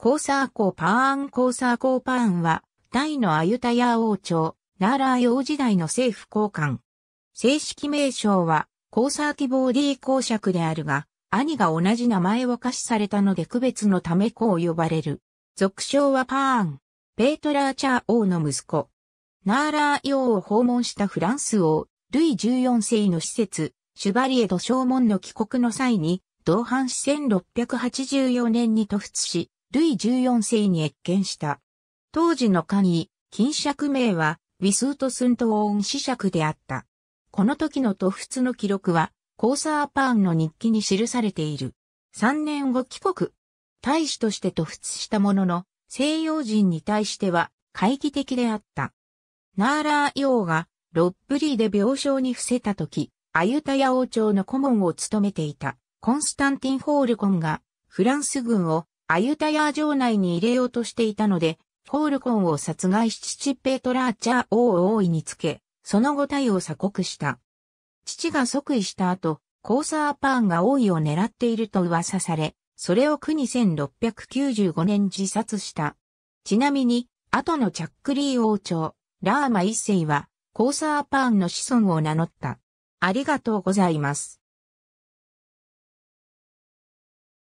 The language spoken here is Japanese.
コーサーコーパーンコーサーコーパーンは、大のアユタヤ王朝、ナーラー王時代の政府交換。正式名称は、コーサーキボーディー公爵であるが、兄が同じ名前を貸しされたので区別のためこう呼ばれる。俗称はパーン。ペートラーチャー王の息子。ナーラー王を訪問したフランス王、ルイ14世の施設、シュバリエド正門の帰国の際に、同伴し1684年に突出し、ルイ14世に越見した。当時の官位、金釈名は、ウィスートスントオーン子爵であった。この時の突出の記録は、コーサーパーンの日記に記されている。3年後帰国。大使として突出したものの、西洋人に対しては、懐疑的であった。ナーラー王が、ロッブリーで病床に伏せた時、アユタヤ王朝の顧問を務めていた、コンスタンティン・ホールコンが、フランス軍をアユタヤー城内に入れようとしていたので、フォールコンを殺害し父ペトラーチャー王を王位につけ、その後体を鎖国した。父が即位した後、コーサーパーンが王位を狙っていると噂され、それを苦に1695年自殺した。ちなみに、後のチャックリー王朝、ラーマ一世は、コーサーパーンの子孫を名乗った。ありがとうございます。